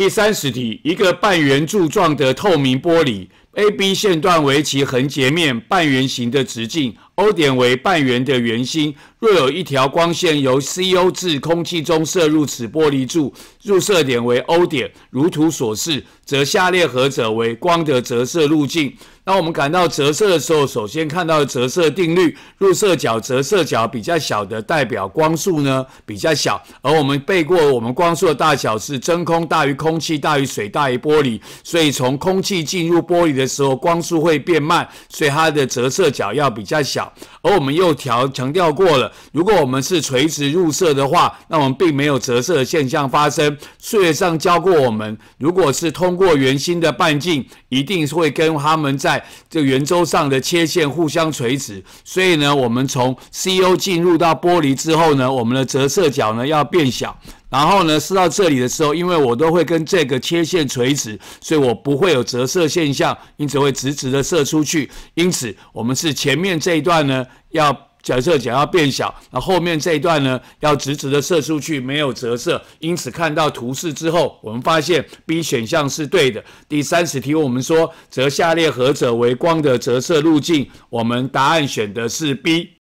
第三十题，一个半圆柱状的透明玻璃，AB 线段为其横截面半圆形的直径。O 点为半圆的圆心。若有一条光线由 CO 至空气中射入此玻璃柱，入射点为 O 点，如图所示，则下列何者为光的折射路径？当我们感到折射的时候，首先看到的折射定律：入射角、折射角比较小的，代表光速呢比较小。而我们背过，我们光速的大小是真空大于空气大于水大于玻璃，所以从空气进入玻璃的时候，光速会变慢，所以它的折射角要比较小。而我们又调强调过了，如果我们是垂直入射的话，那我们并没有折射现象发生。数学上教过我们，如果是通过圆心的半径，一定会跟它们在这圆周上的切线互相垂直。所以呢，我们从 CO 进入到玻璃之后呢，我们的折射角呢要变小。然后呢，试到这里的时候，因为我都会跟这个切线垂直，所以我不会有折射现象，因此会直直的射出去。因此，我们是前面这一段呢，要假设角要变小，那后面这一段呢，要直直的射出去，没有折射。因此，看到图示之后，我们发现 B 选项是对的。第三十题，我们说则下列何者为光的折射路径？我们答案选的是 B。